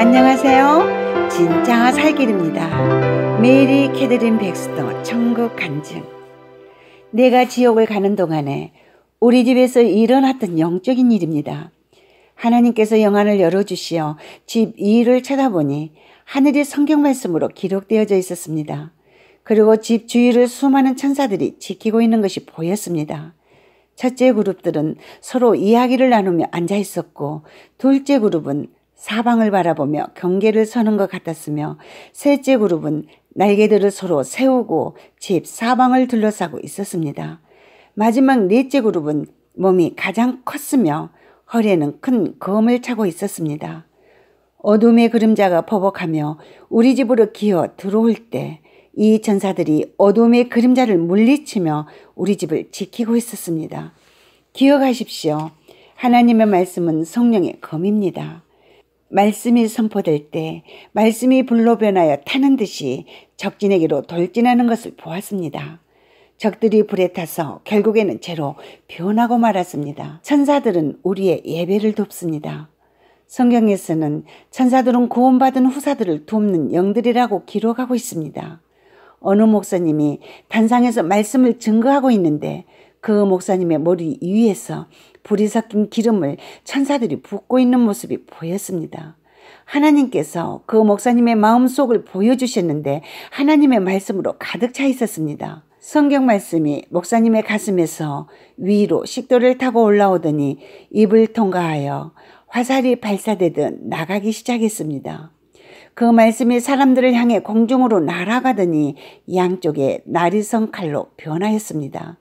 안녕하세요. 진짜 살길입니다. 메리 캐드린 백스터 천국 간증. 내가 지옥을 가는 동안에 우리 집에서 일어났던 영적인 일입니다. 하나님께서 영안을 열어주시어 집 이를 쳐다보니 하늘이 성경 말씀으로 기록되어져 있었습니다. 그리고 집 주위를 수많은 천사들이 지키고 있는 것이 보였습니다. 첫째 그룹들은 서로 이야기를 나누며 앉아 있었고, 둘째 그룹은 사방을 바라보며 경계를 서는 것 같았으며 셋째 그룹은 날개들을 서로 세우고 집 사방을 둘러싸고 있었습니다. 마지막 넷째 그룹은 몸이 가장 컸으며 허리에는 큰 검을 차고 있었습니다. 어둠의 그림자가 퍼벅하며 우리 집으로 기어 들어올 때이 전사들이 어둠의 그림자를 물리치며 우리 집을 지키고 있었습니다. 기억하십시오. 하나님의 말씀은 성령의 검입니다. 말씀이 선포될 때 말씀이 불로 변하여 타는 듯이 적진에게로 돌진하는 것을 보았습니다. 적들이 불에 타서 결국에는 죄로 변하고 말았습니다. 천사들은 우리의 예배를 돕습니다. 성경에서는 천사들은 구원받은 후사들을 돕는 영들이라고 기록하고 있습니다. 어느 목사님이 단상에서 말씀을 증거하고 있는데 그 목사님의 머리 위에서 불이 섞인 기름을 천사들이 붓고 있는 모습이 보였습니다. 하나님께서 그 목사님의 마음속을 보여주셨는데 하나님의 말씀으로 가득 차 있었습니다. 성경 말씀이 목사님의 가슴에서 위로 식도를 타고 올라오더니 입을 통과하여 화살이 발사되듯 나가기 시작했습니다. 그 말씀이 사람들을 향해 공중으로 날아가더니 양쪽에 날이성 칼로 변하였습니다.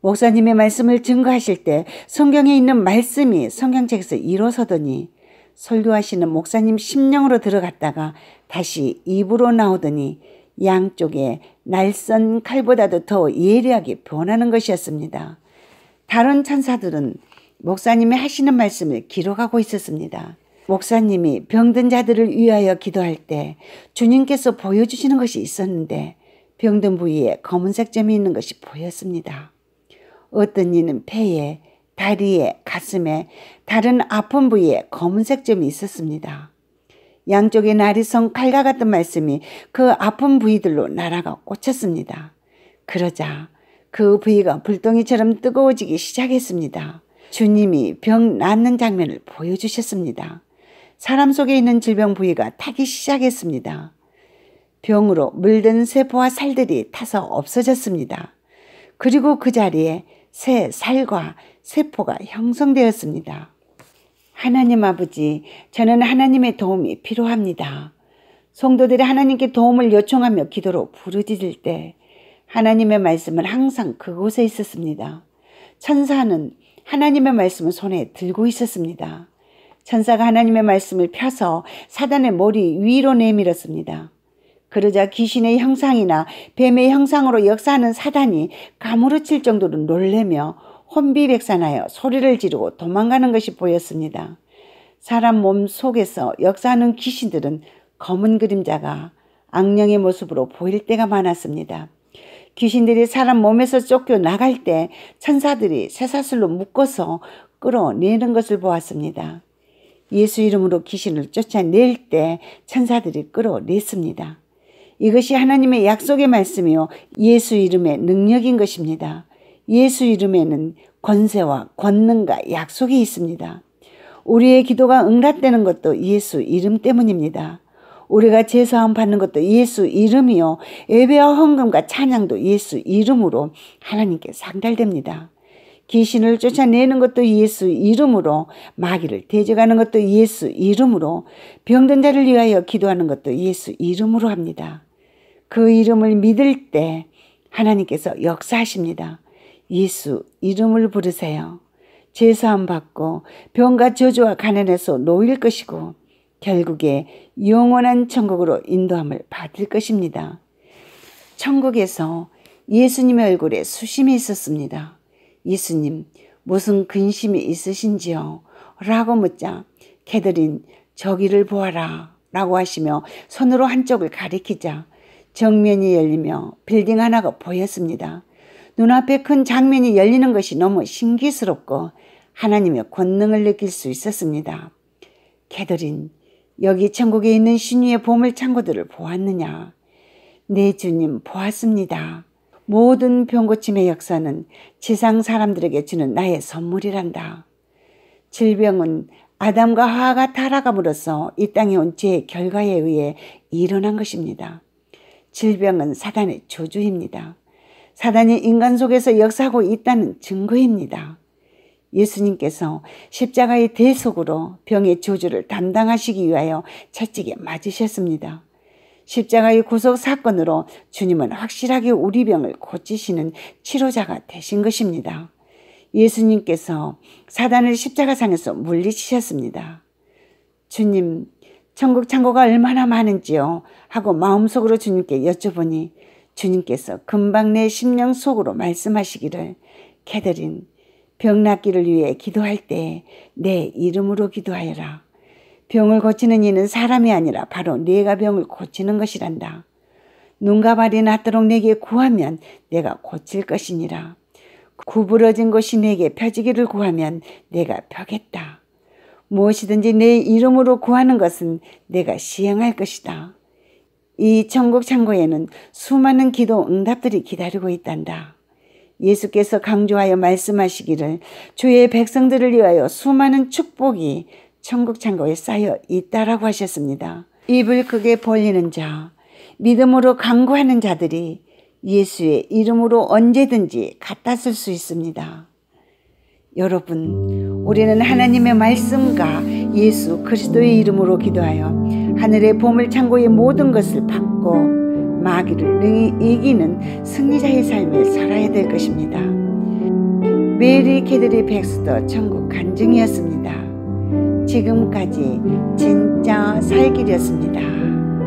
목사님의 말씀을 증거하실 때 성경에 있는 말씀이 성경책에서 일어서더니 설교하시는 목사님 심령으로 들어갔다가 다시 입으로 나오더니 양쪽에 날선 칼보다도 더 예리하게 변하는 것이었습니다. 다른 찬사들은 목사님이 하시는 말씀을 기록하고 있었습니다. 목사님이 병든 자들을 위하여 기도할 때 주님께서 보여주시는 것이 있었는데 병든 부위에 검은색 점이 있는 것이 보였습니다. 어떤 이는 폐에, 다리에, 가슴에, 다른 아픈 부위에 검은색 점이 있었습니다. 양쪽의 나리성 칼과 같은 말씀이 그 아픈 부위들로 날아가 꽂혔습니다. 그러자 그 부위가 불덩이처럼 뜨거워지기 시작했습니다. 주님이 병 낫는 장면을 보여주셨습니다. 사람 속에 있는 질병 부위가 타기 시작했습니다. 병으로 물든 세포와 살들이 타서 없어졌습니다. 그리고 그 자리에 새 살과 세포가 형성되었습니다. 하나님 아버지, 저는 하나님의 도움이 필요합니다. 성도들이 하나님께 도움을 요청하며 기도로 부르짖을 때 하나님의 말씀은 항상 그곳에 있었습니다. 천사는 하나님의 말씀을 손에 들고 있었습니다. 천사가 하나님의 말씀을 펴서 사단의 머리 위로 내밀었습니다. 그러자 귀신의 형상이나 뱀의 형상으로 역사하는 사단이 가무르칠 정도로 놀래며 혼비백산하여 소리를 지르고 도망가는 것이 보였습니다. 사람 몸 속에서 역사하는 귀신들은 검은 그림자가 악령의 모습으로 보일 때가 많았습니다. 귀신들이 사람 몸에서 쫓겨 나갈 때 천사들이 쇠사슬로 묶어서 끌어내는 것을 보았습니다. 예수 이름으로 귀신을 쫓아낼 때 천사들이 끌어냈습니다. 이것이 하나님의 약속의 말씀이요. 예수 이름의 능력인 것입니다. 예수 이름에는 권세와 권능과 약속이 있습니다. 우리의 기도가 응답되는 것도 예수 이름 때문입니다. 우리가 제사함 받는 것도 예수 이름이요. 예배와 헌금과 찬양도 예수 이름으로 하나님께 상달됩니다. 귀신을 쫓아내는 것도 예수 이름으로 마귀를 대적하는 것도 예수 이름으로 병든 자를 위하여 기도하는 것도 예수 이름으로 합니다. 그 이름을 믿을 때 하나님께서 역사하십니다. 예수 이름을 부르세요. 제사함 받고 병과 저주와 가난에서 놓일 것이고 결국에 영원한 천국으로 인도함을 받을 것입니다. 천국에서 예수님의 얼굴에 수심이 있었습니다. 예수님 무슨 근심이 있으신지요? 라고 묻자 캐들린 저기를 보아라 라고 하시며 손으로 한쪽을 가리키자 정면이 열리며 빌딩 하나가 보였습니다. 눈앞에 큰 장면이 열리는 것이 너무 신기스럽고 하나님의 권능을 느낄 수 있었습니다. 캐더린, 여기 천국에 있는 신유의 보물창고들을 보았느냐? 네, 주님, 보았습니다. 모든 병고침의 역사는 지상 사람들에게 주는 나의 선물이란다. 질병은 아담과 화가 타락함으로써 이 땅에 온 죄의 결과에 의해 일어난 것입니다. 질병은 사단의 조주입니다 사단이 인간 속에서 역사하고 있다는 증거입니다. 예수님께서 십자가의 대속으로 병의 저주를 담당하시기 위하여 채찍에 맞으셨습니다. 십자가의 구속 사건으로 주님은 확실하게 우리 병을 고치시는 치료자가 되신 것입니다. 예수님께서 사단을 십자가상에서 물리치셨습니다. 주님, 천국 창고가 얼마나 많은지요? 하고 마음속으로 주님께 여쭤보니 주님께서 금방 내 심령 속으로 말씀하시기를 캐더린 병 낫기를 위해 기도할 때 내 이름으로 기도하여라. 병을 고치는 이는 사람이 아니라 바로 네가 병을 고치는 것이란다. 눈과 발이 낫도록 내게 구하면 내가 고칠 것이니라. 구부러진 곳이 내게 펴지기를 구하면 내가 펴겠다. 무엇이든지 내 이름으로 구하는 것은 내가 시행할 것이다. 이 천국 창고에는 수많은 기도 응답들이 기다리고 있단다. 예수께서 강조하여 말씀하시기를 주의 백성들을 위하여 수많은 축복이 천국 창고에 쌓여 있다라고 하셨습니다. 입을 크게 벌리는 자, 믿음으로 강구하는 자들이 예수의 이름으로 언제든지 갖다 쓸 수 있습니다. 여러분, 우리는 하나님의 말씀과 예수 그리스도의 이름으로 기도하여 하늘의 보물 창고의 모든 것을 받고 마귀를 능히 이기는 승리자의 삶을 살아야 될 것입니다. 메리 캐드리 백스도 천국 간증이었습니다. 지금까지 진짜 살길이었습니다.